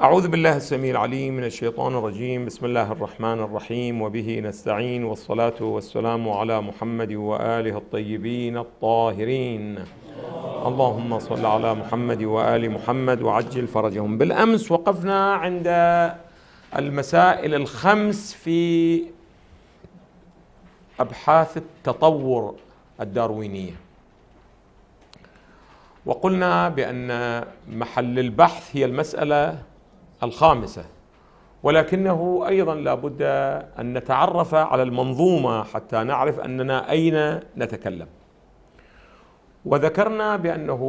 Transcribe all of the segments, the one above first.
أعوذ بالله السميع العليم من الشيطان الرجيم بسم الله الرحمن الرحيم وبه نستعين والصلاة والسلام على محمد وآله الطيبين الطاهرين اللهم صل على محمد وآل محمد وعجل فرجهم بالأمس وقفنا عند المسائل الخمس في أبحاث التطور الداروينية وقلنا بأن محل البحث هي المسألة الخامسة ولكنه أيضا لابد أن نتعرف على المنظومة حتى نعرف أننا أين نتكلم وذكرنا بأنه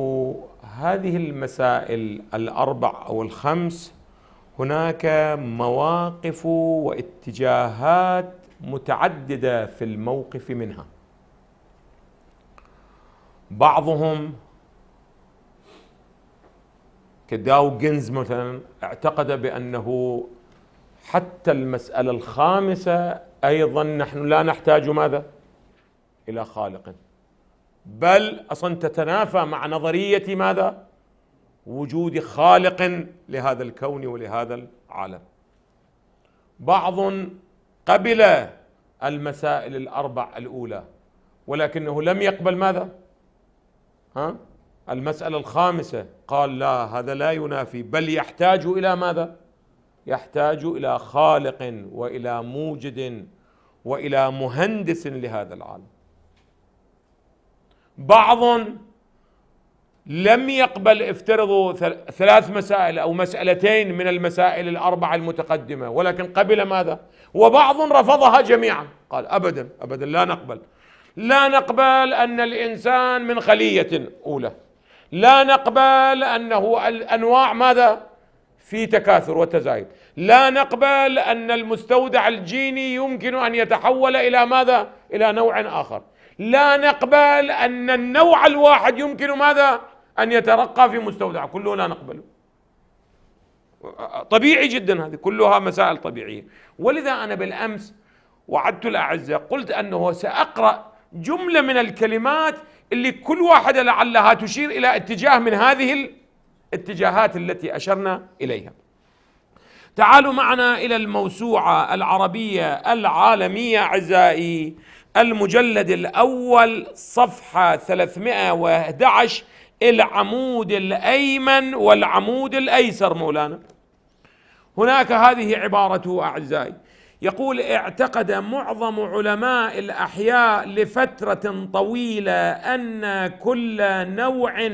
هذه المسائل الأربع أو الخمس هناك مواقف واتجاهات متعددة في الموقف منها بعضهم كداو جنز مثلا اعتقد بأنه حتى المسألة الخامسة أيضا نحن لا نحتاج ماذا إلى خالق بل أصلا تتنافى مع نظرية ماذا وجود خالق لهذا الكون ولهذا العالم بعض قبل المسائل الأربع الأولى ولكنه لم يقبل ماذا ها المسألة الخامسة قال لا هذا لا ينافي بل يحتاج إلى ماذا؟ يحتاج إلى خالق وإلى موجد وإلى مهندس لهذا العالم بعض لم يقبل افترضوا ثلاث مسائل أو مسألتين من المسائل الأربعة المتقدمة ولكن قبل ماذا؟ وبعض رفضها جميعا قال أبدا أبدا لا نقبل لا نقبل أن الإنسان من خلية أولى لا نقبل أنه الأنواع ماذا في تكاثر وتزايد لا نقبل أن المستودع الجيني يمكن أن يتحول إلى ماذا إلى نوع آخر لا نقبل أن النوع الواحد يمكن ماذا أن يترقى في مستودع كله لا نقبله طبيعي جدا هذه كلها مسائل طبيعية ولذا أنا بالأمس وعدت الأعزة قلت أنه سأقرأ جملة من الكلمات اللي كل واحدة لعلها تشير إلى اتجاه من هذه الاتجاهات التي أشرنا إليها تعالوا معنا إلى الموسوعة العربية العالمية أعزائي المجلد الأول صفحة 311 العمود الأيمن والعمود الأيسر مولانا هناك هذه عبارته أعزائي يقول اعتقد معظم علماء الاحياء لفتره طويله ان كل نوع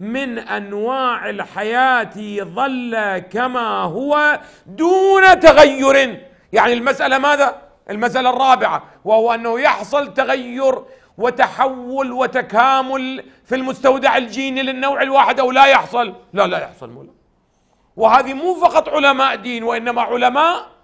من انواع الحياه ظل كما هو دون تغير يعني المساله ماذا المساله الرابعه وهو انه يحصل تغير وتحول وتكامل في المستودع الجيني للنوع الواحد او لا يحصل لا لا يحصل مولا وهذه مو فقط علماء دين وانما علماء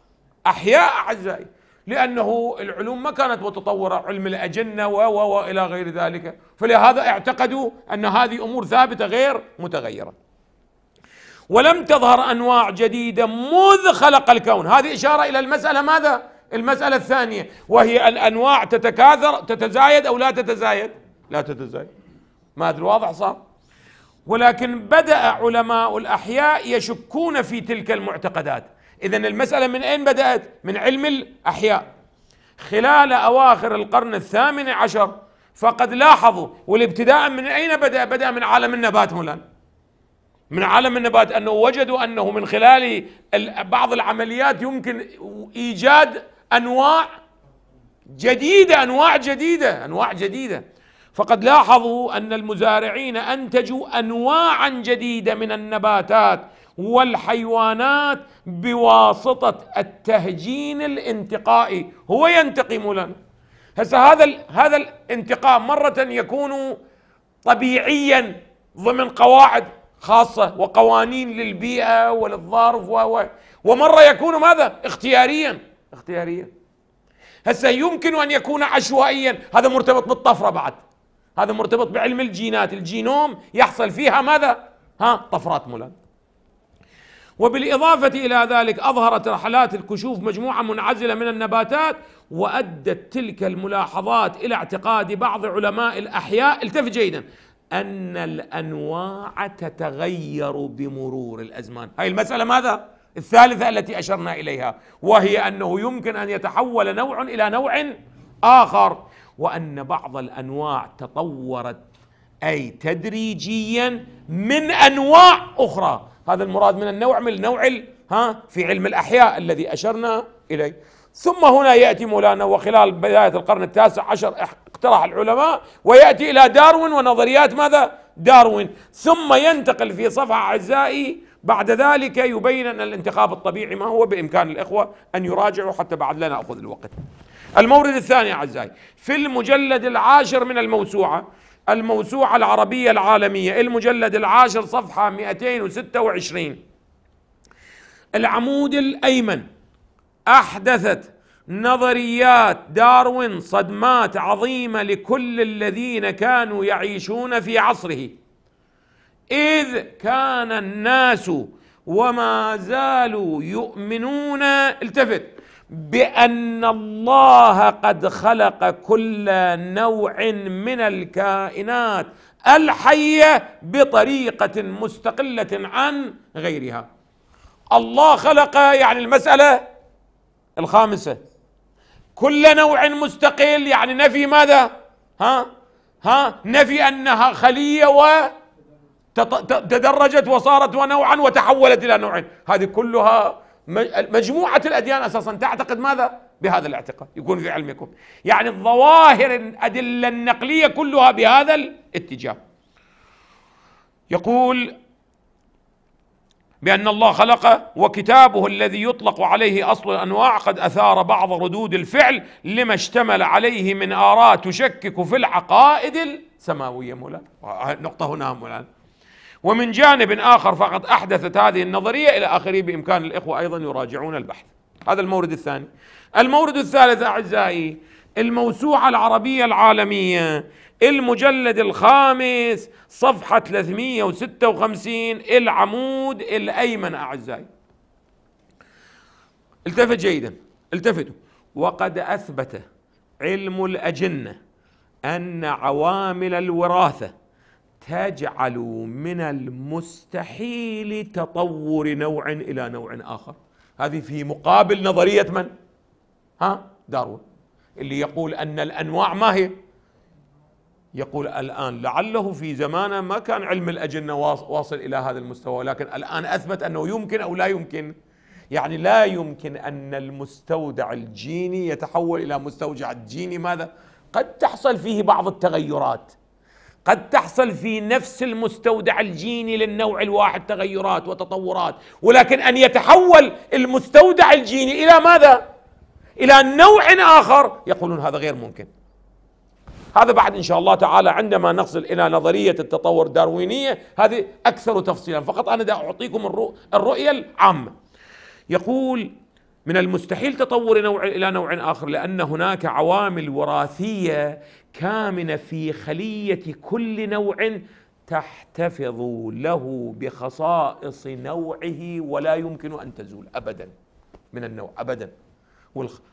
أحياء أعزائي لأنه العلوم ما كانت متطورة علم الأجنة و إلى غير ذلك فلهذا اعتقدوا أن هذه أمور ثابتة غير متغيرة ولم تظهر أنواع جديدة منذ خلق الكون هذه إشارة إلى المسألة ماذا؟ المسألة الثانية وهي الأنواع تتكاثر تتزايد أو لا تتزايد لا تتزايد ما أدري واضح صار ولكن بدأ علماء الأحياء يشكون في تلك المعتقدات إذا المسألة من أين بدأت؟ من علم الأحياء خلال أواخر القرن الثامن عشر فقد لاحظوا والابتداء من أين بدأ؟ بدأ من عالم النبات مولان من عالم النبات أنه وجدوا أنه من خلال بعض العمليات يمكن إيجاد أنواع جديدة أنواع جديدة أنواع جديدة فقد لاحظوا أن المزارعين أنتجوا أنواعا جديدة من النباتات والحيوانات بواسطة التهجين الانتقائي هو ينتقم لنا هسه هذا هذا الانتقاء مرة يكون طبيعيا ضمن قواعد خاصة وقوانين للبيئة وللظرف و ومرة يكون ماذا؟ اختياريا اختياريا هسه يمكن أن يكون عشوائيا هذا مرتبط بالطفرة بعد هذا مرتبط بعلم الجينات الجينوم يحصل فيها ماذا؟ ها طفرات مولان وبالإضافة إلى ذلك أظهرت رحلات الكشوف مجموعة منعزلة من النباتات وأدت تلك الملاحظات إلى اعتقاد بعض علماء الأحياء التف جيدا أن الأنواع تتغير بمرور الأزمان هذه المسألة ماذا؟ الثالثة التي أشرنا إليها وهي أنه يمكن أن يتحول نوع إلى نوع آخر وأن بعض الأنواع تطورت أي تدريجيا من أنواع أخرى هذا المراد من النوع من نوع ها في علم الأحياء الذي أشرنا إليه ثم هنا يأتي مولانا وخلال بداية القرن التاسع عشر اقترح العلماء ويأتي إلى داروين ونظريات ماذا؟ داروين ثم ينتقل في صفحة أعزائي بعد ذلك يبين أن الانتخاب الطبيعي ما هو بإمكان الإخوة أن يراجعوا حتى بعد لا نأخذ الوقت المورد الثاني أعزائي في المجلد العاشر من الموسوعة الموسوعة العربية العالمية المجلد العاشر صفحة 226 العمود الأيمن أحدثت نظريات داروين صدمات عظيمة لكل الذين كانوا يعيشون في عصره إذ كان الناس وما زالوا يؤمنون التفت بان الله قد خلق كل نوع من الكائنات الحيه بطريقه مستقله عن غيرها الله خلق يعني المساله الخامسه كل نوع مستقل يعني نفي ماذا ها ها نفي انها خليه و تدرجت وصارت ونوعا وتحولت الى نوع هذه كلها مجموعة الأديان أساسا تعتقد ماذا؟ بهذا الاعتقاد يكون في علمكم يعني الظواهر الأدلة النقلية كلها بهذا الاتجاه يقول بأن الله خلق وكتابه الذي يطلق عليه أصل الأنواع قد أثار بعض ردود الفعل لما اشتمل عليه من آراء تشكك في العقائد السماوية مولانا نقطة هنا مولانا ومن جانب آخر فقد أحدثت هذه النظرية إلى آخره بإمكان الإخوة أيضا يراجعون البحث هذا المورد الثاني المورد الثالث أعزائي الموسوعة العربية العالمية المجلد الخامس صفحة 356 العمود الأيمن أعزائي التفت جيدا التفتوا وقد أثبت علم الأجنة أن عوامل الوراثة تجعل من المستحيل تطور نوع الى نوع اخر هذه في مقابل نظريه من ها داروين اللي يقول ان الانواع ما هي يقول الان لعله في زمانه ما كان علم الاجنه واصل الى هذا المستوى ولكن الان اثبت انه يمكن او لا يمكن يعني لا يمكن ان المستودع الجيني يتحول الى مستودع جيني ماذا قد تحصل فيه بعض التغيرات قد تحصل في نفس المستودع الجيني للنوع الواحد تغيرات وتطورات ولكن ان يتحول المستودع الجيني الى ماذا الى نوع اخر يقولون هذا غير ممكن هذا بعد ان شاء الله تعالى عندما نصل الى نظريه التطور الداروينيه هذه اكثر تفصيلا فقط انا دا اعطيكم الرؤيه العامه يقول من المستحيل تطور نوع الى نوع اخر لان هناك عوامل وراثيه كامنه في خليه كل نوع تحتفظ له بخصائص نوعه ولا يمكن ان تزول ابدا من النوع ابدا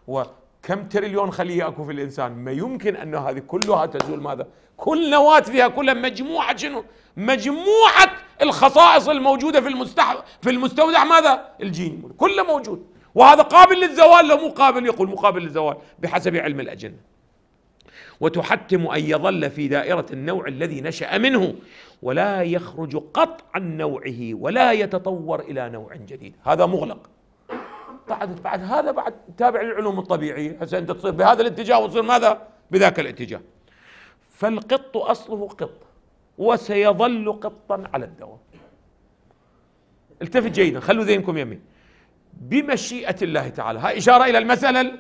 وكم تريليون خليه اكو في الانسان ما يمكن ان هذه كلها تزول ماذا كل نواه فيها كلها مجموعه شنو مجموعه الخصائص الموجوده في المستح في المستودع ماذا الجيني كله موجود وهذا قابل للزوال لو مو قابل يقول مقابل للزوال بحسب علم الأجنة وتحتم أن يظل في دائرة النوع الذي نشأ منه ولا يخرج قط عن نوعه ولا يتطور إلى نوع جديد هذا مغلق بعد بعد هذا بعد تابع للعلوم الطبيعية هسه أنت تصير بهذا الاتجاه وتصير ماذا بذاك الاتجاه فالقط أصله قط وسيظل قطا على الدوام التفت جيدا خلوا ذهنكم يمين بمشيئة الله تعالى هاي إشارة إلى المسألة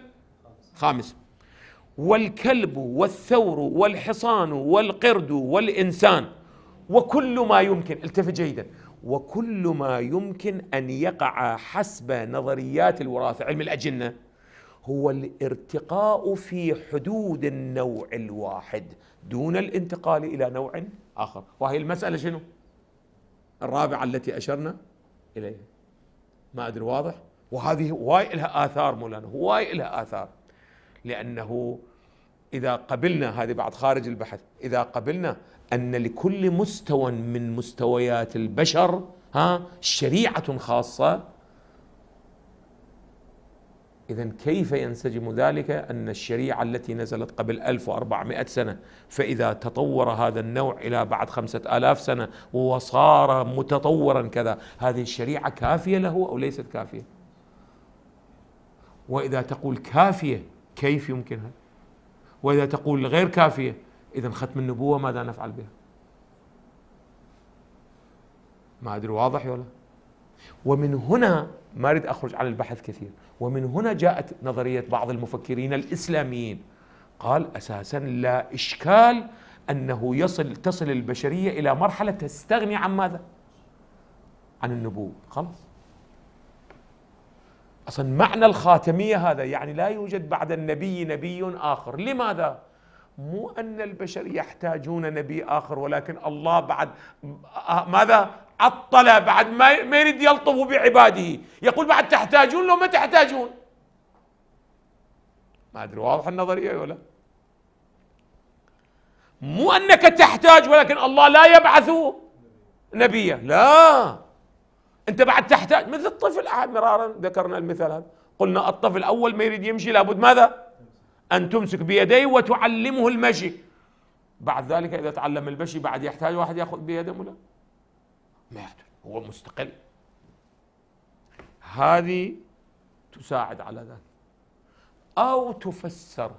الخامسة والكلب والثور والحصان والقرد والإنسان وكل ما يمكن التفت جيدا وكل ما يمكن أن يقع حسب نظريات الوراثة علم الأجنة هو الارتقاء في حدود النوع الواحد دون الانتقال إلى نوع آخر وهي المسألة شنو؟ الرابعة التي أشرنا إليها ما ادري واضح وهذه هواي لها اثار مولانا هواي لها اثار لانه اذا قبلنا هذه بعد خارج البحث اذا قبلنا ان لكل مستوى من مستويات البشر ها شريعه خاصه إذا كيف ينسجم ذلك أن الشريعة التي نزلت قبل 1400 سنة فإذا تطور هذا النوع إلى بعد 5000 سنة وصار متطورا كذا هذه الشريعة كافية له أو ليست كافية وإذا تقول كافية كيف يمكنها وإذا تقول غير كافية إذا ختم النبوة ماذا نفعل بها ما أدري واضح ولا ومن هنا ما أريد أخرج عن البحث كثير ومن هنا جاءت نظرية بعض المفكرين الإسلاميين قال أساسا لا إشكال أنه يصل تصل البشرية إلى مرحلة تستغني عن ماذا؟ عن النبوة خلاص أصلا معنى الخاتمية هذا يعني لا يوجد بعد النبي نبي آخر لماذا؟ مو أن البشر يحتاجون نبي آخر ولكن الله بعد آه، ماذا عطل بعد ما ما يريد يلطف بعباده يقول بعد تحتاجون لو ما تحتاجون ما ادري واضح النظريه ولا مو انك تحتاج ولكن الله لا يبعث نبيا لا انت بعد تحتاج مثل الطفل احد آه، مرارا ذكرنا المثال هذا قلنا الطفل اول ما يريد يمشي لابد ماذا ان تمسك بيديه وتعلمه المشي بعد ذلك اذا تعلم المشي بعد يحتاج واحد ياخذ بيده ولا ما هو مستقل هذه تساعد على ذلك أو تفسر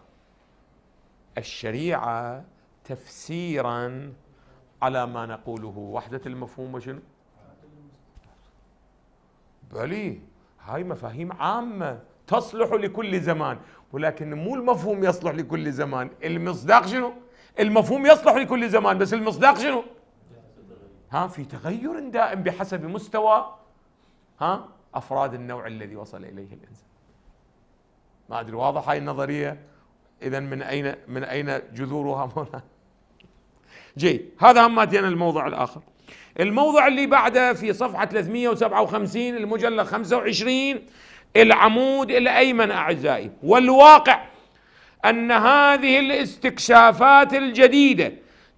الشريعة تفسيرا على ما نقوله وحدة المفهوم وشنو بلي هاي مفاهيم عامة تصلح لكل زمان ولكن مو المفهوم يصلح لكل زمان المصداق شنو المفهوم يصلح لكل زمان بس المصداق شنو ها في تغير دائم بحسب مستوى ها افراد النوع الذي وصل اليه الانسان ما ادري واضح هاي النظريه اذا من اين من اين جذورها هنا جيد هذا هم ماتينا الموضع الاخر الموضع اللي بعده في صفحه 357 المجلد 25 العمود الايمن اعزائي والواقع ان هذه الاستكشافات الجديده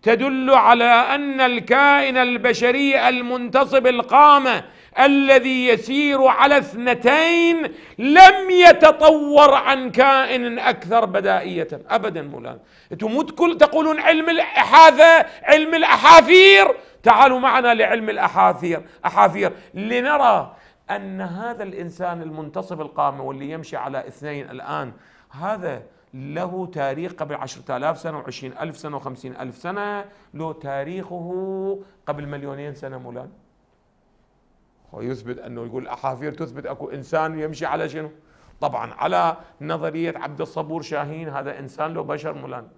تدل على أن الكائن البشري المنتصب القامة الذي يسير على اثنتين لم يتطور عن كائن أكثر بدائية أبدا مولانا أنتم كل تقولون علم الإحاثة علم الأحافير تعالوا معنا لعلم الأحافير أحافير لنرى أن هذا الإنسان المنتصب القامة واللي يمشي على اثنين الآن هذا له تاريخ قبل 10000 سنة و20000 سنة و50000 سنة له تاريخه قبل مليونين سنة مولان ويثبت أنه يقول الأحافير تثبت أكو إنسان يمشي على شنو طبعا على نظرية عبد الصبور شاهين هذا إنسان له بشر مولان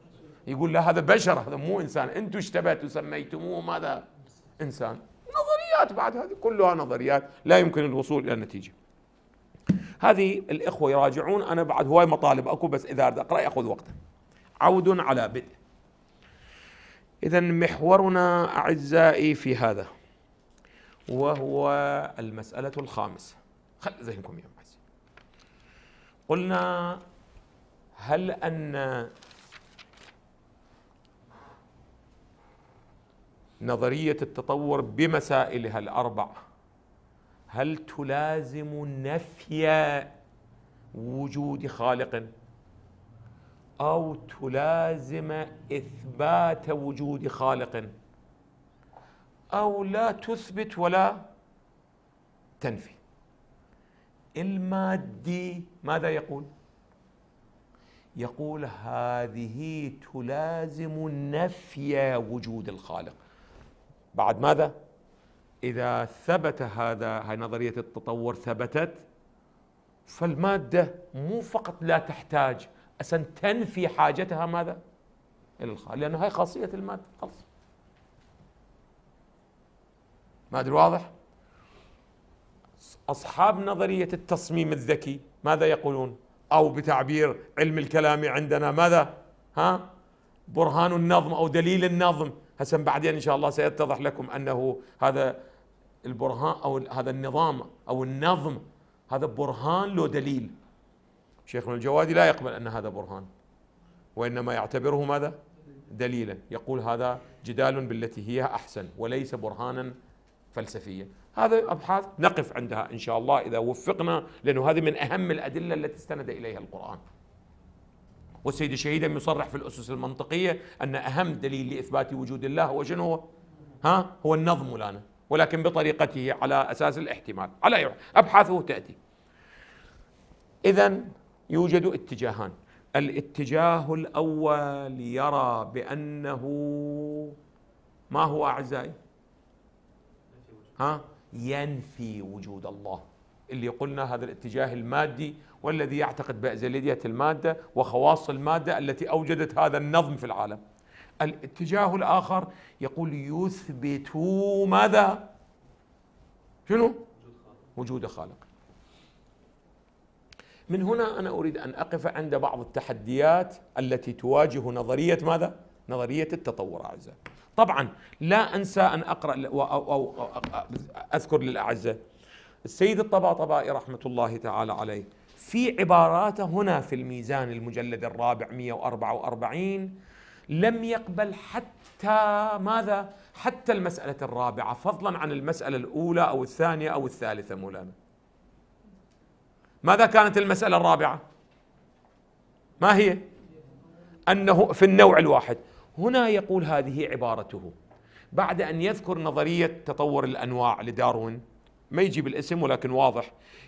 يقول لا هذا بشر هذا مو إنسان أنتم اشتبهتوا سميتموه ماذا إنسان نظريات بعد هذه كلها نظريات لا يمكن الوصول إلى نتيجة هذه الإخوة يراجعون أنا بعد هواي مطالب أكو بس إذا أريد أقرأ يأخذ وقت عود على بدء إذا محورنا أعزائي في هذا وهو المسألة الخامسة خل ذهنكم يا معز قلنا هل أن نظرية التطور بمسائلها الأربع هل تلازم نفي وجود خالق او تلازم اثبات وجود خالق او لا تثبت ولا تنفي المادي ماذا يقول يقول هذه تلازم نفي وجود الخالق بعد ماذا إذا ثبت هذا هاي نظرية التطور ثبتت فالمادة مو فقط لا تحتاج أساً تنفي حاجتها ماذا إلى الخالق لأنه هاي خاصية المادة خلص ما أدري واضح أصحاب نظرية التصميم الذكي ماذا يقولون أو بتعبير علم الكلام عندنا ماذا ها برهان النظم أو دليل النظم هسه بعدين ان شاء الله سيتضح لكم انه هذا البرهان او هذا النظام او النظم هذا برهان له دليل شيخنا الجوادي لا يقبل ان هذا برهان وانما يعتبره ماذا؟ دليلا يقول هذا جدال بالتي هي احسن وليس برهانا فلسفيا هذا ابحاث نقف عندها ان شاء الله اذا وفقنا لانه هذه من اهم الادله التي استند اليها القران والسيد الشهيد يصرح في الأسس المنطقية أن أهم دليل لإثبات وجود الله هو شنو هو؟ ها؟ هو النظم لنا ولكن بطريقته على أساس الاحتمال على أبحاثه تأتي إذا يوجد اتجاهان الاتجاه الأول يرى بأنه ما هو أعزائي ها ينفي وجود الله اللي قلنا هذا الاتجاه المادي والذي يعتقد بأزلية المادة وخواص المادة التي أوجدت هذا النظم في العالم الاتجاه الآخر يقول يثبتوا ماذا شنو وجود خالق من هنا أنا أريد أن أقف عند بعض التحديات التي تواجه نظرية ماذا نظرية التطور أعزاء طبعا لا أنسى أن أقرأ أو أذكر للأعزة السيد الطباطبائي رحمة الله تعالى عليه في عباراته هنا في الميزان المجلد الرابع 144 لم يقبل حتى ماذا؟ حتى المسألة الرابعة فضلا عن المسألة الأولى أو الثانية أو الثالثة مولانا ماذا كانت المسألة الرابعة؟ ما هي؟ أنه في النوع الواحد هنا يقول هذه عبارته بعد أن يذكر نظرية تطور الأنواع لداروين ما يجيب الاسم ولكن واضح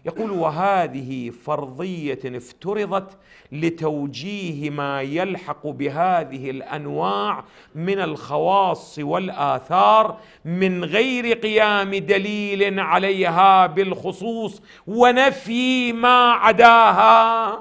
يقول وهذه فرضيه افترضت لتوجيه ما يلحق بهذه الانواع من الخواص والاثار من غير قيام دليل عليها بالخصوص ونفي ما عداها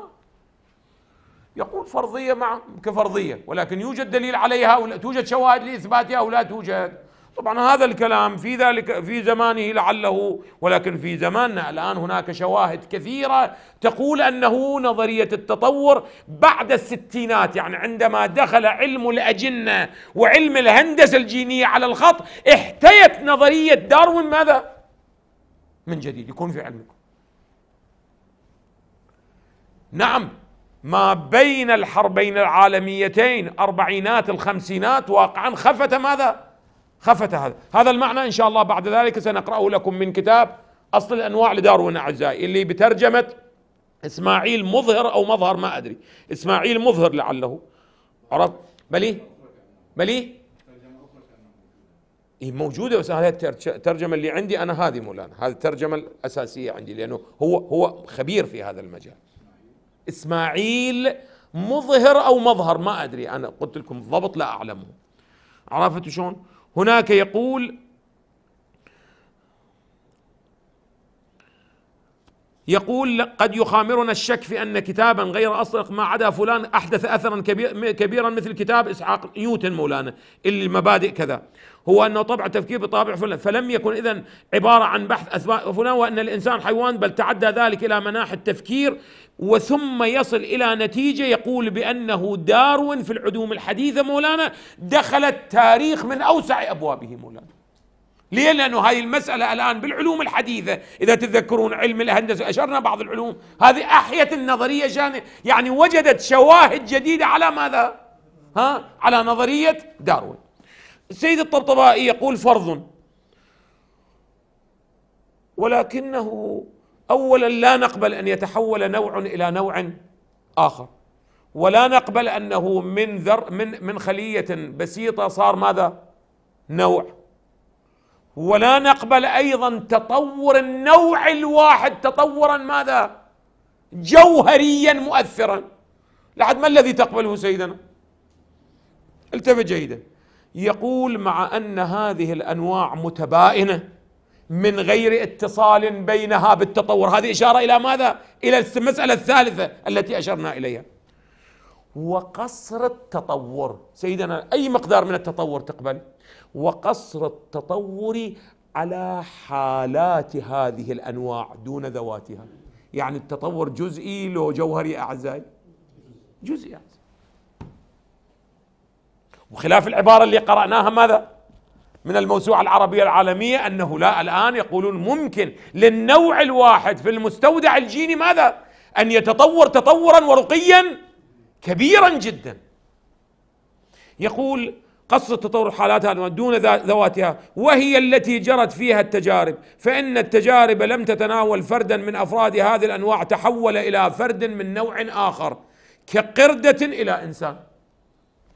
يقول فرضيه مع كفرضيه ولكن يوجد دليل عليها ولا توجد شواهد لاثباتها او لا توجد طبعا هذا الكلام في ذلك في زمانه لعله ولكن في زماننا الان هناك شواهد كثيره تقول انه نظريه التطور بعد الستينات يعني عندما دخل علم الاجنه وعلم الهندسه الجينيه على الخط احتيت نظريه داروين ماذا؟ من جديد يكون في علمكم. نعم ما بين الحربين العالميتين أربعينات الخمسينات واقعا خفت ماذا؟ خفت هذا هذا المعنى إن شاء الله بعد ذلك سنقرأه لكم من كتاب أصل الأنواع لداروين أعزائي اللي بترجمة إسماعيل مظهر أو مظهر ما أدري إسماعيل مظهر لعله عرفت بلي بلي هي إيه، موجودة بس هذه الترجمة اللي عندي أنا هذه مولانا هذه الترجمة الأساسية عندي لأنه هو هو خبير في هذا المجال إسماعيل مظهر أو مظهر ما أدري أنا قلت لكم الضبط لا أعلمه عرفت شلون؟ هناك يقول يقول قد يخامرنا الشك في أن كتابا غير أصلق ما عدا فلان أحدث أثرا كبيرا مثل كتاب إسحاق نيوتن مولانا اللي المبادئ كذا هو أنه طبع التفكير بطابع فلان فلم يكن إذا عبارة عن بحث أثبات فلان وأن الإنسان حيوان بل تعدى ذلك إلى مناح التفكير وثم يصل الى نتيجه يقول بانه داروين في العلوم الحديثه مولانا دخل التاريخ من اوسع ابوابه مولانا ليه؟ لانه هذه المساله الان بالعلوم الحديثه اذا تتذكرون علم الهندسه اشرنا بعض العلوم هذه احيت النظريه جانب يعني وجدت شواهد جديده على ماذا؟ ها؟ على نظريه داروين. السيد الطبطبائي يقول فرض ولكنه اولا لا نقبل ان يتحول نوع الى نوع اخر ولا نقبل انه من ذر من من خليه بسيطه صار ماذا؟ نوع ولا نقبل ايضا تطور النوع الواحد تطورا ماذا؟ جوهريا مؤثرا لحد ما الذي تقبله سيدنا؟ التفت جيدا يقول مع ان هذه الانواع متباينه من غير اتصال بينها بالتطور هذه إشارة إلى ماذا؟ إلى المسألة الثالثة التي أشرنا إليها وقصر التطور سيدنا أي مقدار من التطور تقبل وقصر التطور على حالات هذه الأنواع دون ذواتها يعني التطور جزئي لو جوهري أعزائي جزئي أعزائي وخلاف العبارة اللي قرأناها ماذا من الموسوعة العربية العالمية أنه لا الآن يقولون ممكن للنوع الواحد في المستودع الجيني ماذا؟ أن يتطور تطورا ورقيا كبيرا جدا يقول قصة تطور حالاتها دون ذواتها وهي التي جرت فيها التجارب فإن التجارب لم تتناول فردا من أفراد هذه الأنواع تحول إلى فرد من نوع آخر كقردة إلى إنسان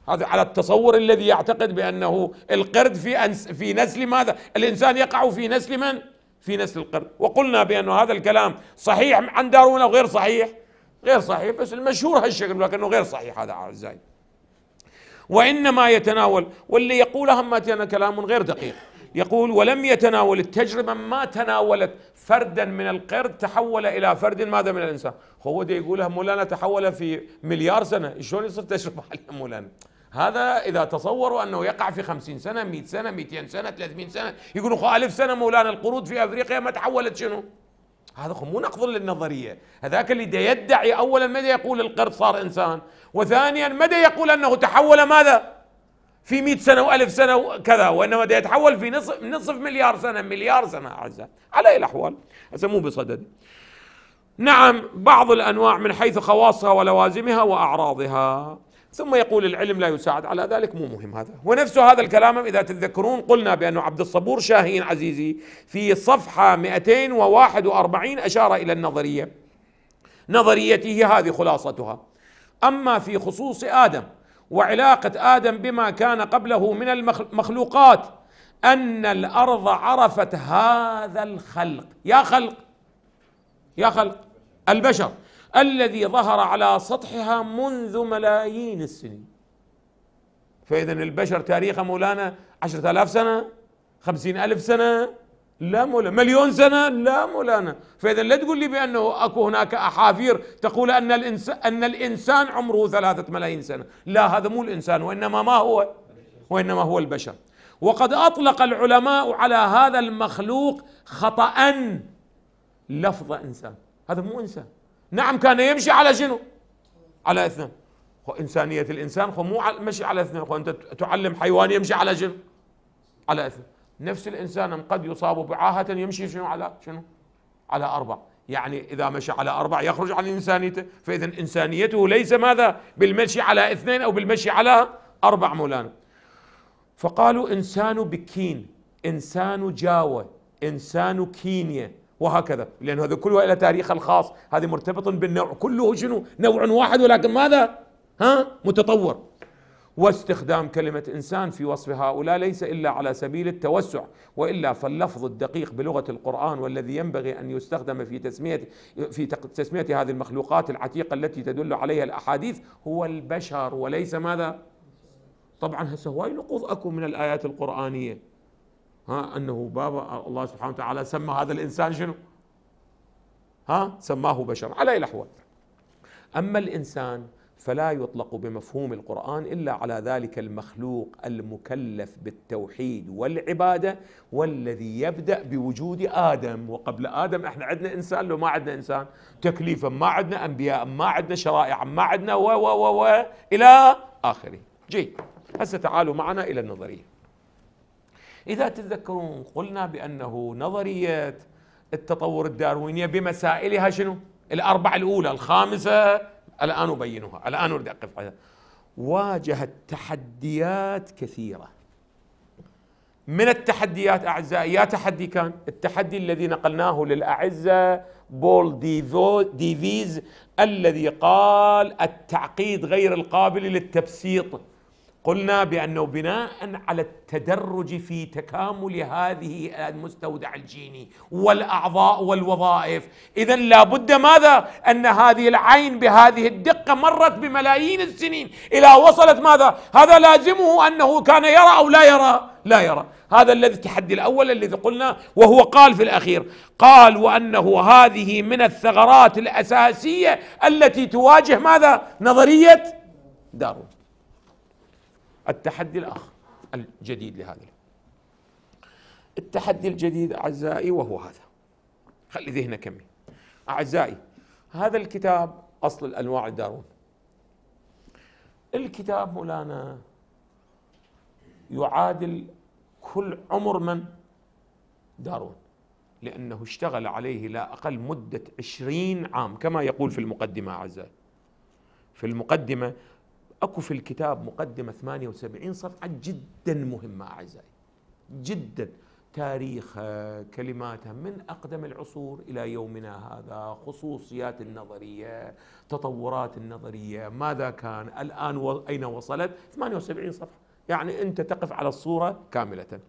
هذا على التصور الذي يعتقد بانه القرد في أنس في نسل ماذا؟ الانسان يقع في نسل من؟ في نسل القرد، وقلنا بان هذا الكلام صحيح عن دارون او غير صحيح؟ غير صحيح بس المشهور هالشكل لكنه غير صحيح هذا اعزائي. وانما يتناول واللي يقول انا كلام غير دقيق. يقول ولم يتناول التجربة ما تناولت فردا من القرد تحول إلى فرد ماذا من الإنسان هو دي يقولها مولانا تحول في مليار سنة شلون يصير تجربة على مولانا هذا إذا تصوروا أنه يقع في خمسين سنة مئة سنة 200 سنة 300 سنة يقولوا خو ألف سنة مولانا القرود في أفريقيا ما تحولت شنو هذا مو نقض للنظرية هذاك اللي دا يدعي أولا مدى يقول القرد صار إنسان وثانيا مدى يقول أنه تحول ماذا في مئة سنة وألف سنة وكذا وإنما دا يتحول في نصف, نصف مليار سنة مليار سنة أعزائي على أي الأحوال هسه مو بصدد نعم بعض الأنواع من حيث خواصها ولوازمها وأعراضها ثم يقول العلم لا يساعد على ذلك مو مهم هذا ونفس هذا الكلام إذا تتذكرون قلنا بأن عبد الصبور شاهين عزيزي في صفحة 241 أشار إلى النظرية نظريته هذه خلاصتها أما في خصوص آدم وعلاقة آدم بما كان قبله من المخلوقات أن الأرض عرفت هذا الخلق يا خلق يا خلق البشر الذي ظهر على سطحها منذ ملايين السنين فإذا البشر تاريخه مولانا عشرة آلاف سنة خمسين ألف سنة لا مولانا مليون سنة لا مولانا فإذا لا تقول لي بأنه أكو هناك أحافير تقول أن الإنسان, أن الإنسان عمره ثلاثة ملايين سنة لا هذا مو الإنسان وإنما ما هو وإنما هو البشر وقد أطلق العلماء على هذا المخلوق خطأ لفظ إنسان هذا مو إنسان نعم كان يمشي على شنو على اثنين خو انسانيه الانسان خو مو مشي على اثنين خو انت تعلم حيوان يمشي على شنو على اثنين نفس الانسان قد يصاب بعاهه يمشي شنو على شنو على اربع يعني اذا مشى على اربع يخرج عن انسانيته فاذا انسانيته ليس ماذا بالمشي على اثنين او بالمشي على اربع مولانا فقالوا انسان بكين انسان جاوه انسان كينيا وهكذا لأن هذا كله له تاريخ الخاص هذه مرتبط بالنوع كله شنو نوع واحد ولكن ماذا ها متطور واستخدام كلمة إنسان في وصف هؤلاء ليس إلا على سبيل التوسع وإلا فاللفظ الدقيق بلغة القرآن والذي ينبغي أن يستخدم في تسمية في تسمية هذه المخلوقات العتيقة التي تدل عليها الأحاديث هو البشر وليس ماذا؟ طبعا هسه هواي نقوض اكو من الآيات القرآنية ها انه بابا الله سبحانه وتعالى سمى هذا الانسان شنو؟ ها سماه بشر على اي الاحوال اما الانسان فلا يطلق بمفهوم القران الا على ذلك المخلوق المكلف بالتوحيد والعباده والذي يبدا بوجود ادم وقبل ادم احنا عندنا انسان لو ما عندنا انسان تكليفا ما عندنا انبياء ما عندنا شرائع ما عندنا و و و, و الى اخره جيد هسه تعالوا معنا الى النظريه إذا تتذكرون قلنا بأنه نظرية التطور الداروينية بمسائلها شنو؟ الأربعة الأولى الخامسة الآن أبينها الآن أريد أقف عليها واجهت تحديات كثيرة من التحديات أعزائي يا تحدي كان التحدي الذي نقلناه للأعزة بول ديفيز الذي قال التعقيد غير القابل للتبسيط قلنا بأنه بناء على التدرج في تكامل هذه المستودع الجيني والأعضاء والوظائف إذا لابد ماذا أن هذه العين بهذه الدقة مرت بملايين السنين إلى وصلت ماذا هذا لازمه أنه كان يرى أو لا يرى لا يرى هذا الذي التحدي الأول الذي قلنا وهو قال في الأخير قال وأنه هذه من الثغرات الأساسية التي تواجه ماذا نظرية داروين التحدي الآخر الجديد لهذا التحدي الجديد أعزائي وهو هذا خلي ذهنك كمي أعزائي هذا الكتاب أصل الأنواع الدارون الكتاب مولانا يعادل كل عمر من دارون لأنه اشتغل عليه لا أقل مدة عشرين عام كما يقول في المقدمة أعزائي في المقدمة اكو في الكتاب مقدمه 78 صفحه جدا مهمه اعزائي جدا تاريخها كلماتها من اقدم العصور الى يومنا هذا خصوصيات النظريه تطورات النظريه ماذا كان الان اين وصلت 78 صفحه يعني انت تقف على الصوره كامله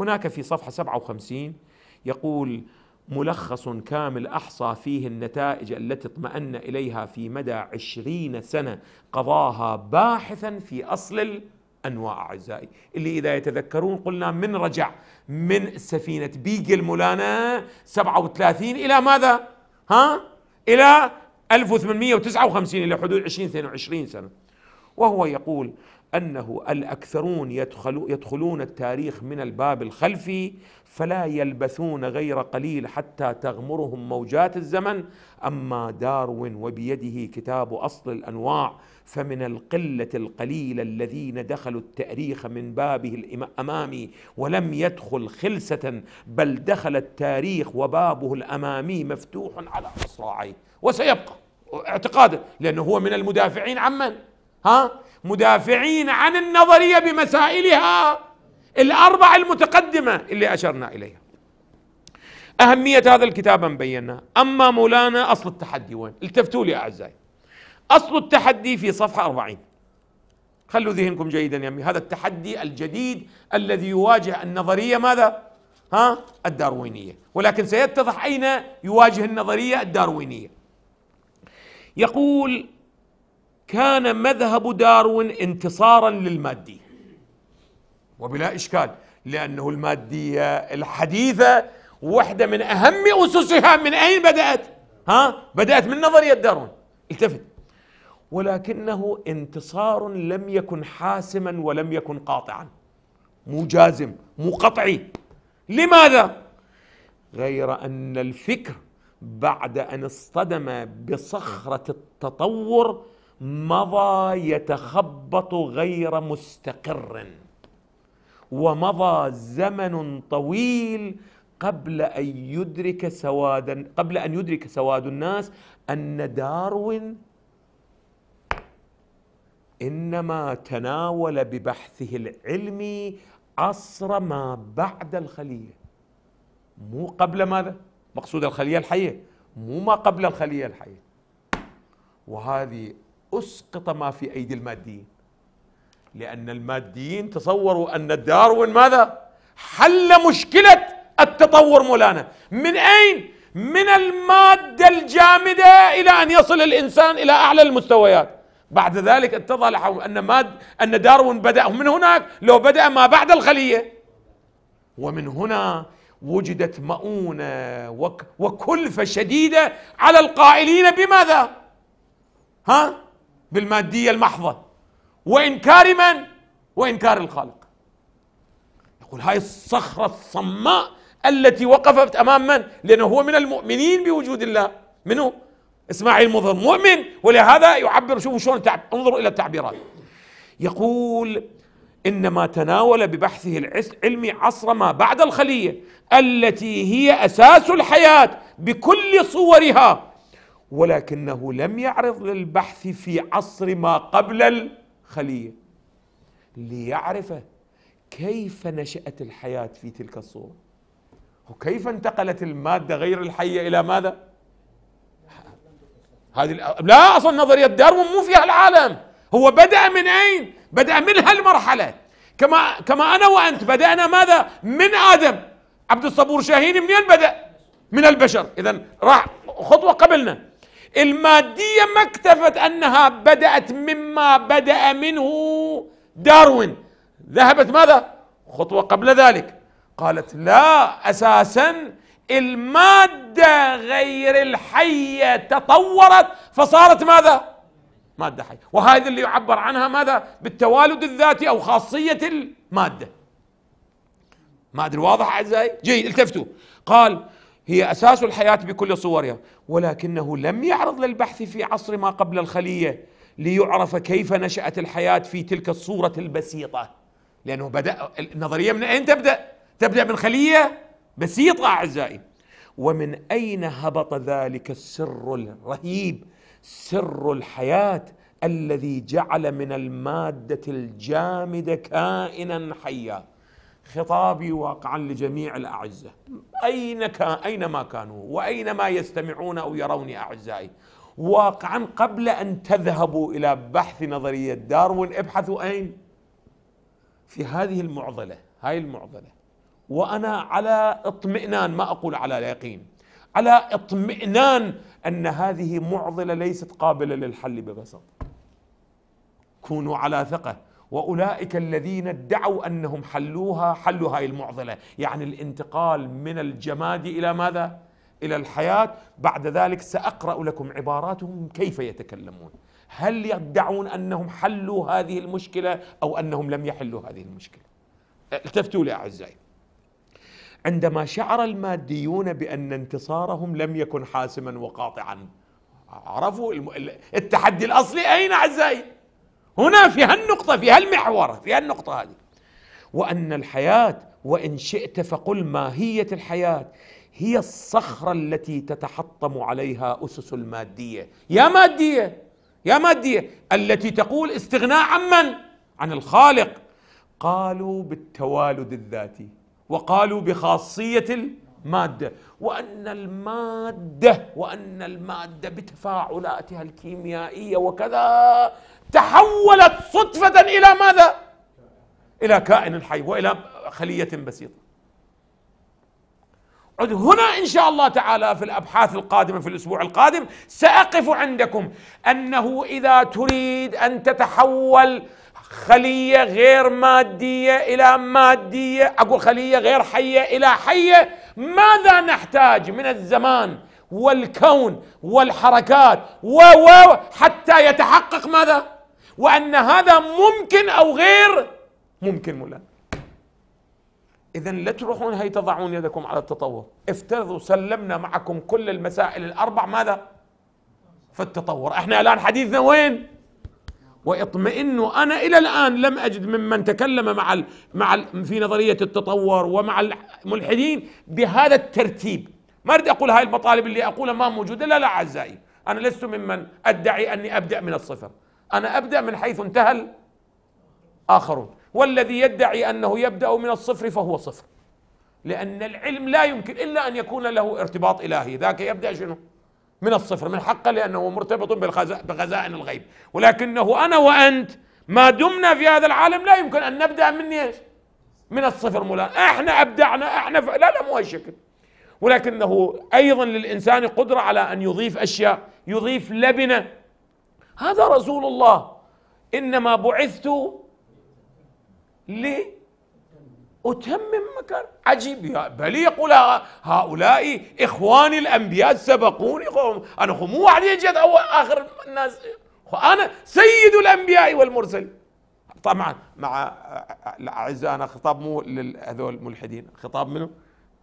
هناك في صفحه 57 يقول ملخص كامل أحصى فيه النتائج التي اطمأن إليها في مدى عشرين سنة قضاها باحثا في أصل الأنواع أعزائي اللي إذا يتذكرون قلنا من رجع من سفينة بيجل مولانا 37 إلى ماذا؟ ها؟ إلى 1859 إلى حدود 20 22 سنة وهو يقول انه الاكثرون يدخلو يدخلون التاريخ من الباب الخلفي فلا يلبثون غير قليل حتى تغمرهم موجات الزمن اما داروين وبيده كتاب اصل الانواع فمن القله القليله الذين دخلوا التاريخ من بابه الامامي ولم يدخل خلسه بل دخل التاريخ وبابه الامامي مفتوح على اصراعيه وسيبقى اعتقادا لانه هو من المدافعين عمن ها مدافعين عن النظريه بمسائلها الاربعه المتقدمه اللي اشرنا اليها. اهميه هذا الكتاب ان بيناها، اما مولانا اصل التحدي وين؟ التفتوا لي اعزائي. اصل التحدي في صفحه 40. خلوا ذهنكم جيدا يا امي، هذا التحدي الجديد الذي يواجه النظريه ماذا؟ ها؟ الداروينيه، ولكن سيتضح اين يواجه النظريه الداروينيه. يقول كان مذهب داروين انتصارا للمادية وبلا إشكال لأنه المادية الحديثة واحدة من أهم أسسها من أين بدأت؟ ها؟ بدأت من نظرية داروين التفت ولكنه انتصار لم يكن حاسما ولم يكن قاطعا مو جازم مو قطعي لماذا؟ غير أن الفكر بعد أن اصطدم بصخرة التطور مضى يتخبط غير مستقر ومضى زمن طويل قبل أن يدرك سواد قبل أن يدرك سواد الناس أن داروين إنما تناول ببحثه العلمي عصر ما بعد الخلية مو قبل ماذا؟ مقصود الخلية الحية مو ما قبل الخلية الحية وهذه أسقط ما في أيدي الماديين لأن الماديين تصوروا أن داروين ماذا؟ حل مشكلة التطور مولانا من أين؟ من المادة الجامدة إلى أن يصل الإنسان إلى أعلى المستويات بعد ذلك اتضح أن ماد أن داروين بدأ من هناك لو بدأ ما بعد الخلية ومن هنا وجدت مؤونة وكلفة شديدة على القائلين بماذا؟ ها؟ بالمادية المحضة وإنكار من؟ وإنكار الخالق يقول هاي الصخرة الصماء التي وقفت أمام من؟ لأنه هو من المؤمنين بوجود الله منه؟ إسماعيل مظهر مؤمن ولهذا يعبر شوفوا شلون انظروا إلى التعبيرات يقول انما تناول ببحثه العلمي عصر ما بعد الخليه التي هي اساس الحياه بكل صورها ولكنه لم يعرض للبحث في عصر ما قبل الخليه ليعرف كيف نشات الحياه في تلك الصوره وكيف انتقلت الماده غير الحيه الى ماذا هذه لا اصلا نظريه داروين مو فيها العالم هو بدا من اين بدا من هالمرحله كما كما انا وانت بدانا ماذا من ادم عبد الصبور شاهين منين بدا من البشر اذا راح خطوه قبلنا المادية ما اكتفت أنها بدأت مما بدأ منه داروين ذهبت ماذا؟ خطوة قبل ذلك قالت لا أساسا المادة غير الحية تطورت فصارت ماذا؟ مادة حية وهذا اللي يعبر عنها ماذا؟ بالتوالد الذاتي أو خاصية المادة ما أدري واضح أعزائي؟ جيد التفتوا قال هي أساس الحياة بكل صورها ولكنه لم يعرض للبحث في عصر ما قبل الخلية ليعرف كيف نشأت الحياة في تلك الصورة البسيطة لأنه بدأ النظرية من أين تبدأ؟ تبدأ من خلية بسيطة أعزائي ومن أين هبط ذلك السر الرهيب سر الحياة الذي جعل من المادة الجامدة كائنا حيا خطابي واقعا لجميع الأعزة أين كان أينما كانوا وأينما يستمعون أو يروني أعزائي واقعا قبل أن تذهبوا إلى بحث نظرية داروين ابحثوا أين في هذه المعضلة هاي المعضلة وأنا على اطمئنان ما أقول على يقين على اطمئنان أن هذه معضلة ليست قابلة للحل ببساطة كونوا على ثقة واولئك الذين ادعوا انهم حلوها حلوا هاي المعضله يعني الانتقال من الجماد الى ماذا الى الحياه بعد ذلك ساقرا لكم عباراتهم كيف يتكلمون هل يدعون انهم حلوا هذه المشكله او انهم لم يحلوا هذه المشكله التفتوا لي اعزائي عندما شعر الماديون بان انتصارهم لم يكن حاسما وقاطعا عرفوا التحدي الاصلي اين اعزائي هنا في هالنقطة في هالمحور في هالنقطة هذه وأن الحياة وإن شئت فقل ماهية الحياة هي الصخرة التي تتحطم عليها أسس المادية يا مادية يا مادية التي تقول استغناء عن من؟ عن الخالق قالوا بالتوالد الذاتي وقالوا بخاصية المادة وأن المادة وأن المادة بتفاعلاتها الكيميائية وكذا تحولت صدفة إلى ماذا؟ إلى كائن حي وإلى خلية بسيطة عد هنا إن شاء الله تعالى في الأبحاث القادمة في الأسبوع القادم سأقف عندكم أنه إذا تريد أن تتحول خلية غير مادية إلى مادية أقول خلية غير حية إلى حية ماذا نحتاج من الزمان والكون والحركات و حتى يتحقق ماذا؟ وأن هذا ممكن أو غير ممكن مولانا إذا لا تروحون هي تضعون يدكم على التطور افترضوا سلمنا معكم كل المسائل الأربع ماذا في التطور احنا الآن حديثنا وين واطمئنوا انا الى الان لم اجد ممن تكلم مع الـ مع الـ في نظريه التطور ومع الملحدين بهذا الترتيب ما اريد اقول هاي المطالب اللي اقولها ما موجوده لا لا اعزائي انا لست ممن ادعي اني ابدا من الصفر أنا أبدأ من حيث انتهى آخرون والذي يدعي أنه يبدأ من الصفر فهو صفر لأن العلم لا يمكن إلا أن يكون له ارتباط إلهي ذاك يبدأ شنو من الصفر من حقه لأنه مرتبط بخزائن الغيب ولكنه أنا وأنت ما دمنا في هذا العالم لا يمكن أن نبدأ من ايش من الصفر مولانا احنا ابدعنا احنا ف... لا لا مو هالشكل ولكنه ايضا للانسان قدره على ان يضيف اشياء يضيف لبنه هذا رسول الله إنما بعثت لأتمم مكان عجيب بل يقول هؤلاء إخواني الأنبياء سبقوني أنا مو واحد جد أول آخر الناس أنا سيد الأنبياء والمرسلين طبعا مع الأعزاء أنا خطاب مو لهذول الملحدين خطاب منه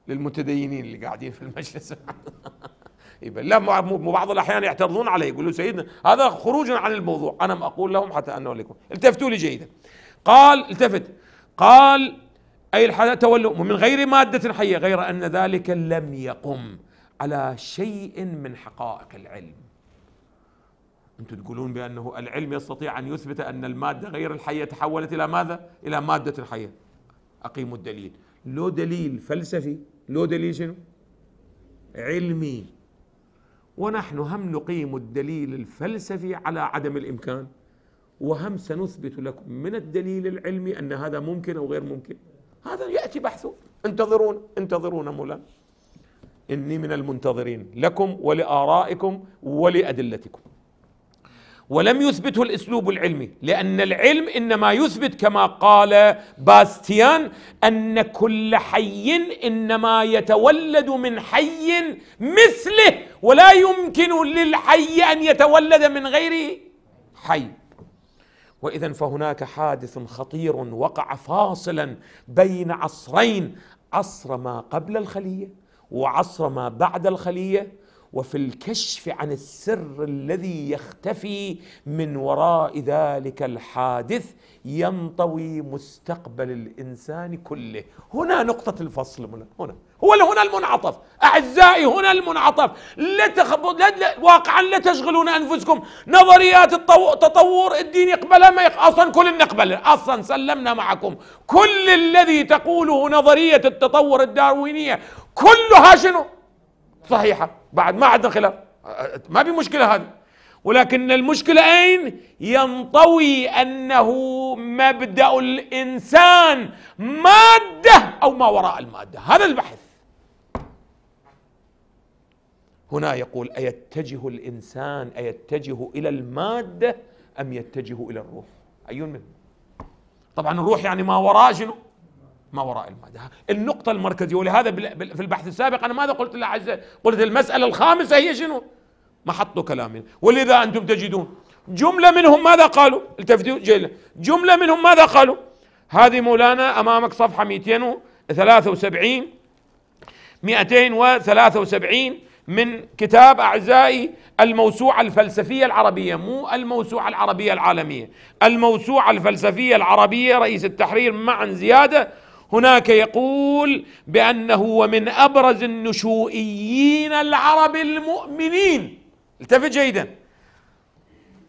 للمتدينين اللي قاعدين في المجلس يبقى لا بعض الاحيان يعترضون علي يقولون سيدنا هذا خروج عن الموضوع انا اقول لهم حتى انه لكم التفتوا لي جيدا قال التفت قال اي الحياه تولوا من غير ماده حيه غير ان ذلك لم يقم على شيء من حقائق العلم انتم تقولون بانه العلم يستطيع ان يثبت ان الماده غير الحيه تحولت الى ماذا؟ الى ماده حيه اقيموا الدليل لو دليل فلسفي لو دليل شنو؟ علمي ونحن هم نقيم الدليل الفلسفي على عدم الإمكان وهم سنثبت لكم من الدليل العلمي أن هذا ممكن أو غير ممكن هذا يأتي بحثه انتظرون انتظرون مولانا إني من المنتظرين لكم ولآرائكم ولأدلتكم ولم يثبته الاسلوب العلمي لان العلم انما يثبت كما قال باستيان ان كل حي انما يتولد من حي مثله ولا يمكن للحي ان يتولد من غير حي واذا فهناك حادث خطير وقع فاصلا بين عصرين عصر ما قبل الخليه وعصر ما بعد الخليه وفي الكشف عن السر الذي يختفي من وراء ذلك الحادث ينطوي مستقبل الانسان كله هنا نقطه الفصل هنا هنا هو هنا المنعطف اعزائي هنا المنعطف لا تخبط لا, لا واقعا لا تشغلون انفسكم نظريات التطور الدين يقبلها ما يق... اصلا كل نقبلها اصلا سلمنا معكم كل الذي تقوله نظريه التطور الداروينيه كلها شنو صحيحة بعد ما عندنا خلاف ما في مشكلة هذه ولكن المشكلة أين ينطوي أنه مبدأ الإنسان مادة أو ما وراء المادة هذا البحث هنا يقول أيتجه الإنسان أيتجه إلى المادة أم يتجه إلى الروح أي منهم طبعا الروح يعني ما وراء شنو ما وراء المادة النقطة المركزية ولهذا في البحث السابق أنا ماذا قلت لعز قلت المسألة الخامسة هي شنو محط كلامي ولذا أنتم تجدون جملة منهم ماذا قالوا التفتوا جيلة جملة منهم ماذا قالوا هذه مولانا أمامك صفحة 273 273 من كتاب أعزائي الموسوعة الفلسفية العربية مو الموسوعة العربية العالمية الموسوعة الفلسفية العربية رئيس التحرير معا زيادة هناك يقول بأنه ومن أبرز النشوئيين العرب المؤمنين التفت جيدا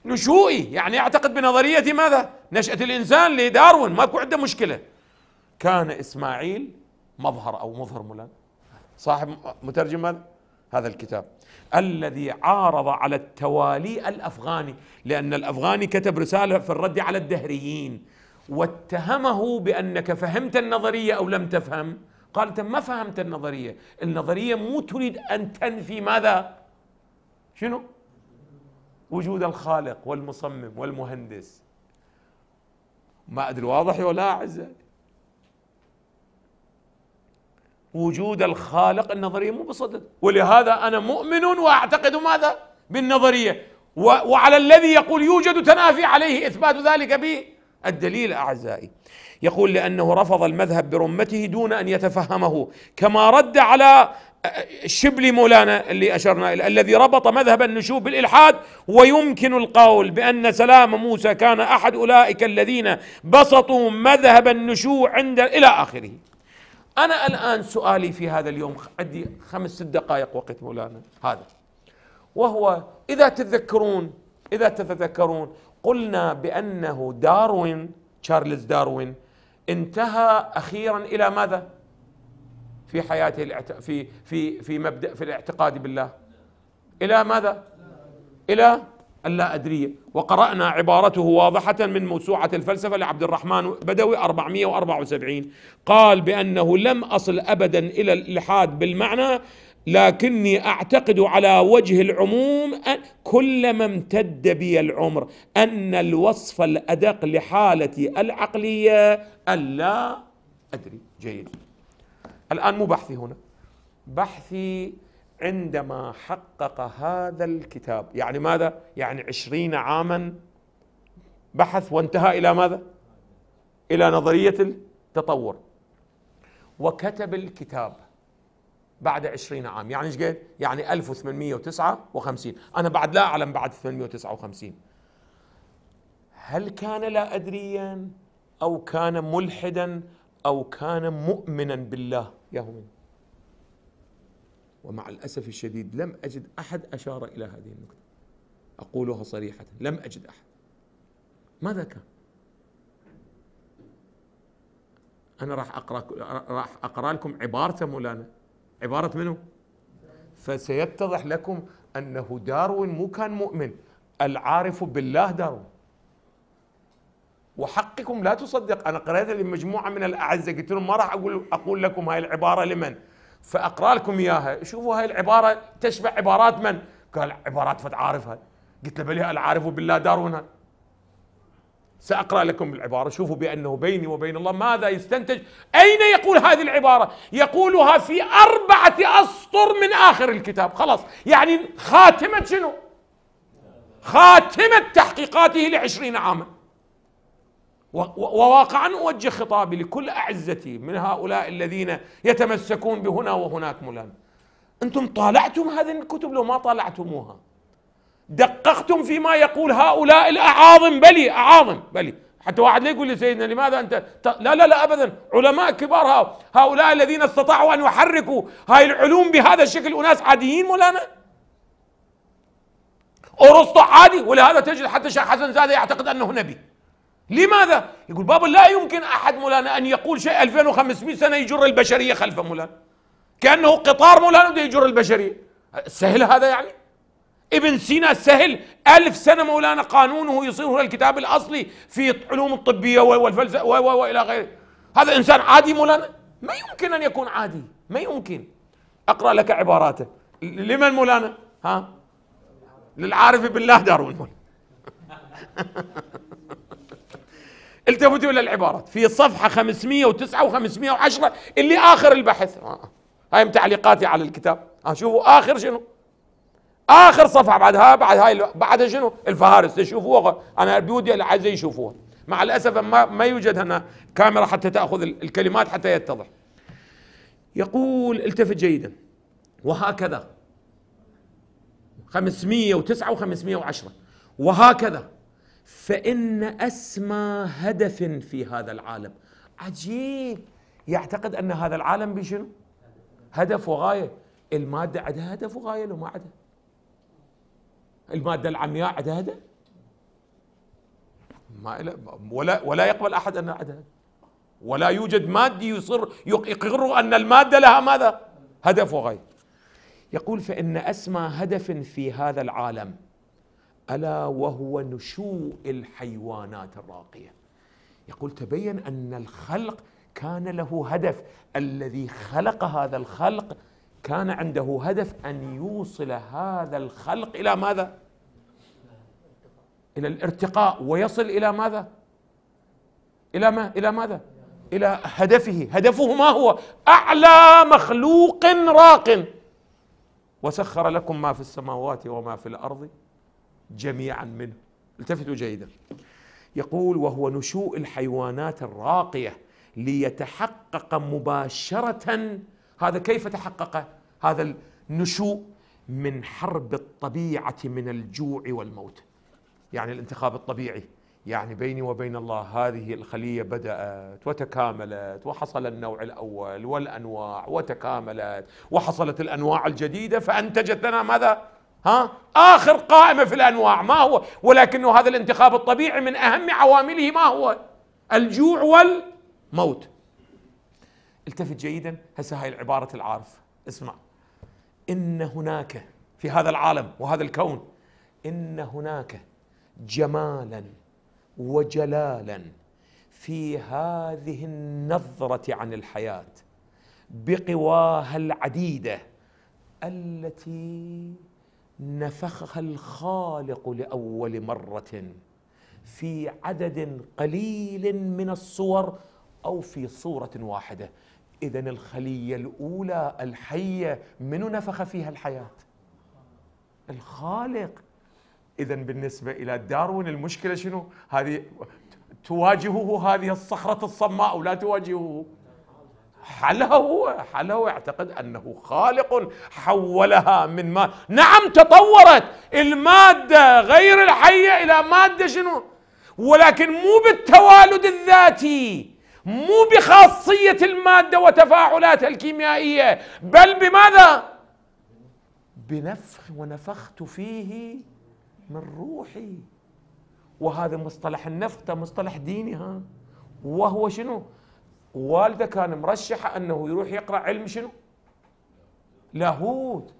نشوئي يعني يعتقد بنظرية ماذا؟ نشأة الإنسان لداروين ماكو عنده مشكلة كان إسماعيل مظهر أو مظهر مولان صاحب مترجم ماذا؟ هذا الكتاب الذي عارض على التوالي الافغاني لان الافغاني كتب رساله في الرد على الدهريين واتهمه بانك فهمت النظريه او لم تفهم قال انت ما فهمت النظريه النظريه مو تريد ان تنفي ماذا شنو وجود الخالق والمصمم والمهندس ما ادري واضح ولا اعزائي وجود الخالق النظريه مو بصدد ولهذا انا مؤمن واعتقد ماذا بالنظريه وعلى الذي يقول يوجد تنافي عليه اثبات ذلك به الدليل أعزائي يقول لأنه رفض المذهب برمته دون أن يتفهمه كما رد على شبل مولانا اللي أشرنا إليه الذي ربط مذهب النشوب بالإلحاد ويمكن القول بأن سلام موسى كان أحد أولئك الذين بسطوا مذهب النشوء عند إلى آخره أنا الآن سؤالي في هذا اليوم عندي خمس ست دقائق وقت مولانا هذا وهو إذا تذكرون إذا تتذكرون قلنا بأنه داروين تشارلز داروين انتهى أخيرا إلى ماذا؟ في حياته في في في مبدأ في الاعتقاد بالله إلى ماذا؟ إلى اللا أدرية وقرأنا عبارته واضحة من موسوعة الفلسفة لعبد الرحمن بدوي 474 قال بأنه لم أصل أبدا إلى الإلحاد بالمعنى لكني اعتقد على وجه العموم أن كلما امتد بي العمر ان الوصف الادق لحالتي العقليه الا ادري جيد الان مو بحثي هنا بحثي عندما حقق هذا الكتاب يعني ماذا؟ يعني عشرين عاما بحث وانتهى إلى ماذا؟ إلى نظرية التطور وكتب الكتاب بعد 20 عام يعني ايش قد يعني 1859 انا بعد لا اعلم بعد 859 هل كان لا ادريا او كان ملحدا او كان مؤمنا بالله يا هم ومع الاسف الشديد لم اجد احد اشار الى هذه النقطه اقولها صريحه لم اجد احد ماذا كان انا راح اقرا راح اقرا لكم عبارته مولانا عبارة منه فسيتضح لكم أنه داروين مو كان مؤمن العارف بالله داروين وحقكم لا تصدق أنا قرأت لمجموعة من الأعزة قلت لهم ما راح أقول أقول لكم هاي العبارة لمن فأقرأ لكم إياها شوفوا هاي العبارة تشبه عبارات من قال عبارات فت عارفها قلت له بلي العارف بالله داروين سأقرأ لكم العبارة شوفوا بأنه بيني وبين الله ماذا يستنتج أين يقول هذه العبارة يقولها في أربعة أسطر من آخر الكتاب خلاص يعني خاتمة شنو خاتمة تحقيقاته لعشرين عاما وواقعا أوجه خطابي لكل أعزتي من هؤلاء الذين يتمسكون بهنا وهناك ملان أنتم طالعتم هذه الكتب لو ما طالعتموها دققتم فيما يقول هؤلاء الأعاظم بلي أعاظم بلي حتى واحد لا يقول لي سيدنا لماذا أنت لا لا لا أبدا علماء كبار هؤلاء الذين استطاعوا أن يحركوا هاي العلوم بهذا الشكل أناس عاديين مولانا أرسطو عادي ولهذا تجد حتى شيخ حسن زاده يعتقد أنه نبي لماذا؟ يقول بابا لا يمكن أحد مولانا أن يقول شيء 2500 سنة يجر البشرية خلفه مولانا كأنه قطار مولانا بده يجر البشرية سهل هذا يعني؟ ابن سينا سهل ألف سنة مولانا قانونه يصير الكتاب الأصلي في علوم الطبية والفلسفة وإلى غيره هذا إنسان عادي مولانا ما يمكن أن يكون عادي ما يمكن أقرأ لك عباراته لمن مولانا ها للعارف بالله دارون التفتوا الى العبارات في صفحه 509 و510 اللي اخر البحث هاي تعليقاتي على الكتاب شوفوا اخر شنو اخر صفحه بعدها بعد هاي بعد شنو الفهارس تشوفوها انا بودي اللي يشوفوها مع الاسف ما ما يوجد هنا كاميرا حتى تاخذ الكلمات حتى يتضح يقول التفت جيدا وهكذا 509 و510 وهكذا فإن أسمى هدف في هذا العالم عجيب يعتقد أن هذا العالم بشنو هدف وغاية المادة عندها هدف وغاية لو ما عندها الماده العمياء عندها هدف ما ولا ولا يقبل احد ان عندها ولا يوجد مادي يصر يقر ان الماده لها ماذا هدف وغايه يقول فان اسمى هدف في هذا العالم الا وهو نشوء الحيوانات الراقيه يقول تبين ان الخلق كان له هدف الذي خلق هذا الخلق كان عنده هدف ان يوصل هذا الخلق الى ماذا إلى الارتقاء ويصل إلى ماذا؟ إلى ما؟ إلى ماذا؟ إلى هدفه هدفه ما هو؟ أعلى مخلوق راق وسخر لكم ما في السماوات وما في الأرض جميعا منه التفتوا جيدا يقول وهو نشوء الحيوانات الراقية ليتحقق مباشرة هذا كيف تحقق هذا النشوء من حرب الطبيعة من الجوع والموت يعني الانتخاب الطبيعي يعني بيني وبين الله هذه الخلية بدأت وتكاملت وحصل النوع الأول والأنواع وتكاملت وحصلت الأنواع الجديدة فأنتجت لنا ماذا؟ ها؟ آخر قائمة في الأنواع ما هو؟ ولكنه هذا الانتخاب الطبيعي من أهم عوامله ما هو؟ الجوع والموت التفت جيدا هسه هاي العبارة العارف اسمع إن هناك في هذا العالم وهذا الكون إن هناك جمالا وجلالا في هذه النظره عن الحياه بقواها العديده التي نفخها الخالق لاول مره في عدد قليل من الصور او في صوره واحده اذا الخليه الاولى الحيه من نفخ فيها الحياه الخالق اذا بالنسبه الى داروين المشكله شنو؟ هذه تواجهه هذه الصخره الصماء ولا تواجهه حلها هو حلها هو يعتقد انه خالق حولها من ما نعم تطورت الماده غير الحيه الى ماده شنو ولكن مو بالتوالد الذاتي مو بخاصيه الماده وتفاعلاتها الكيميائيه بل بماذا بنفخ ونفخت فيه من روحي وهذا مصطلح النفط مصطلح ديني ها وهو شنو والده كان مرشحه انه يروح يقرا علم شنو لاهوت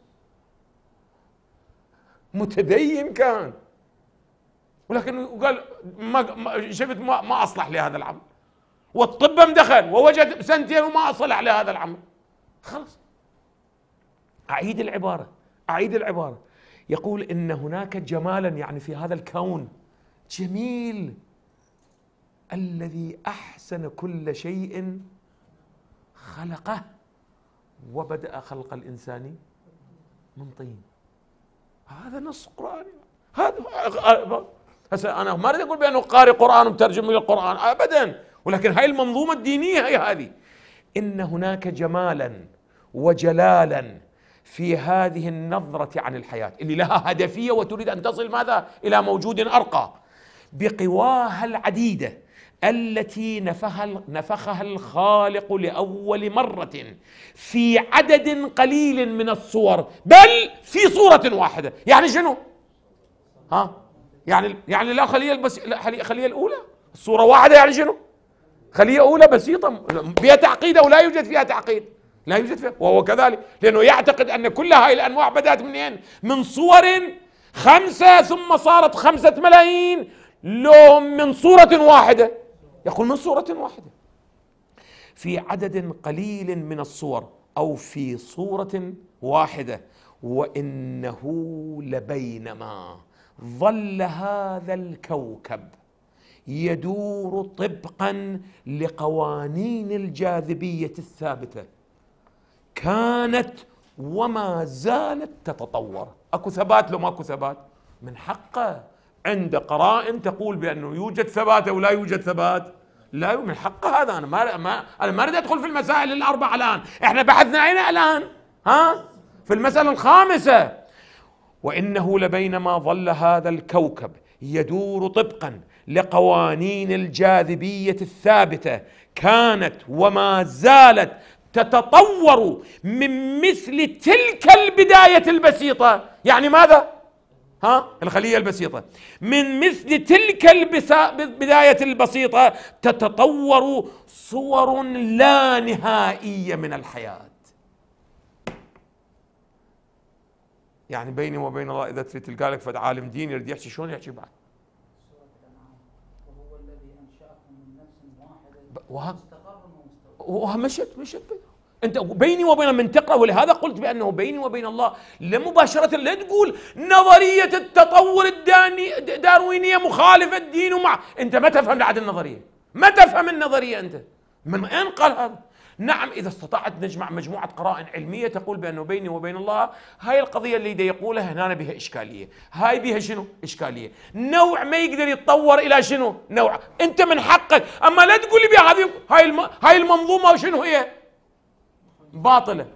متدين كان ولكن قال ما شفت ما, ما اصلح لهذا العمل والطب مدخل ووجد سنتين وما اصلح لهذا العمل خلص اعيد العباره اعيد العباره يقول ان هناك جمالا يعني في هذا الكون جميل الذي احسن كل شيء خلقه وبدا خلق الانسان من طين هذا نص قراني هذا هسه انا ما اريد اقول بانه قارئ قران من للقران ابدا ولكن هاي المنظومه الدينيه هي هذه ان هناك جمالا وجلالا في هذه النظرة عن الحياة اللي لها هدفية وتريد أن تصل ماذا إلى موجود أرقى بقواها العديدة التي نفخها الخالق لأول مرة في عدد قليل من الصور بل في صورة واحدة يعني شنو؟ ها؟ يعني يعني لا خلية البس... لا خلية الأولى الصورة واحدة يعني شنو؟ خلية أولى بسيطة بها تعقيد أو لا يوجد فيها تعقيد لا يوجد فقه وهو كذلك لأنه يعتقد أن كل هاي الأنواع بدأت منين من صور خمسة ثم صارت خمسة ملايين لو من صورة واحدة يقول من صورة واحدة في عدد قليل من الصور أو في صورة واحدة وإنه لبينما ظل هذا الكوكب يدور طبقا لقوانين الجاذبيه الثابته كانت وما زالت تتطور اكو ثبات لو ماكو ثبات من حقه عند قرائن تقول بانه يوجد ثبات او لا يوجد ثبات لا من حقه هذا انا ما ما انا ما اريد ادخل في المسائل الاربعه الان احنا بحثنا اين الان ها في المساله الخامسه وانه لبينما ظل هذا الكوكب يدور طبقا لقوانين الجاذبيه الثابته كانت وما زالت تتطور من مثل تلك البداية البسيطة يعني ماذا؟ ها الخلية البسيطة من مثل تلك البداية البسيطة تتطور صور لا نهائية من الحياة يعني بيني وبين الله إذا تريد تلقى لك فد عالم دين يريد يحكي شلون يحكي بعد وهو الذي أنشأكم من نفس واحدة ومشت مشت انت بيني وبين منطقه ولهذا قلت بانه بيني وبين الله لا مباشره لا تقول نظريه التطور الداني داروينيه مخالفه الدين ومع انت ما تفهم بعد النظريه ما تفهم النظريه انت من اين قال هذا نعم إذا استطعت نجمع مجموعة قرائن علمية تقول بأنه بيني وبين الله هاي القضية اللي دي يقولها هنا بها إشكالية هاي بها شنو إشكالية نوع ما يقدر يتطور إلى شنو نوع أنت من حقك أما لا تقول لي بها هذه هاي, الم... هاي المنظومة شنو هي باطلة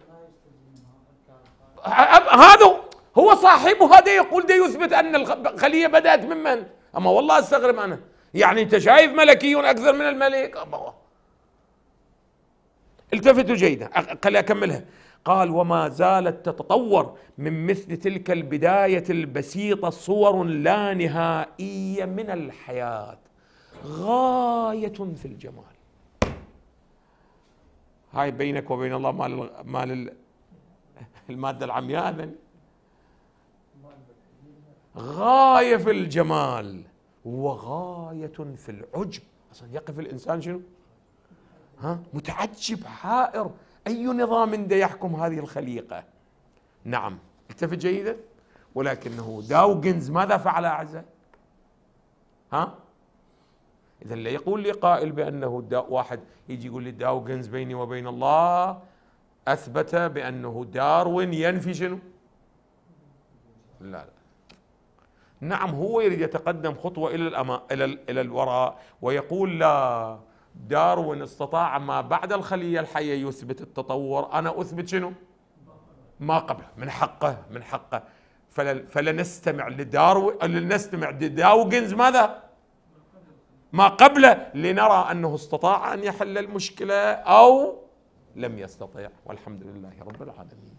هذا هو صاحبها ده يقول ده يثبت أن الخلية بدأت ممن أما والله أستغرب أنا يعني أنت شايف ملكي أكثر من الملك أبوه. التفتوا جيدا خليني اكملها قال وما زالت تتطور من مثل تلك البدايه البسيطه صور لا نهائيه من الحياه غايه في الجمال هاي بينك وبين الله مال مال الماده العمياء غايه في الجمال وغايه في العجب اصلا يقف الانسان شنو؟ ها متعجب حائر أي نظام ده يحكم هذه الخليقة نعم التفت جيدا ولكنه داوغنز ماذا فعل اعزه ها إذا لا يقول لي قائل بأنه واحد يجي يقول لي داوغنز بيني وبين الله أثبت بأنه داروين ينفي شنو لا لا نعم هو يريد يتقدم خطوة إلى الأمام إلى إلى الوراء ويقول لا داروين استطاع ما بعد الخلية الحية يثبت التطور أنا أثبت شنو ما قبله من حقه من حقه فلنستمع لداروين لنستمع لداوغنز ماذا ما قبله لنرى أنه استطاع أن يحل المشكلة أو لم يستطع والحمد لله رب العالمين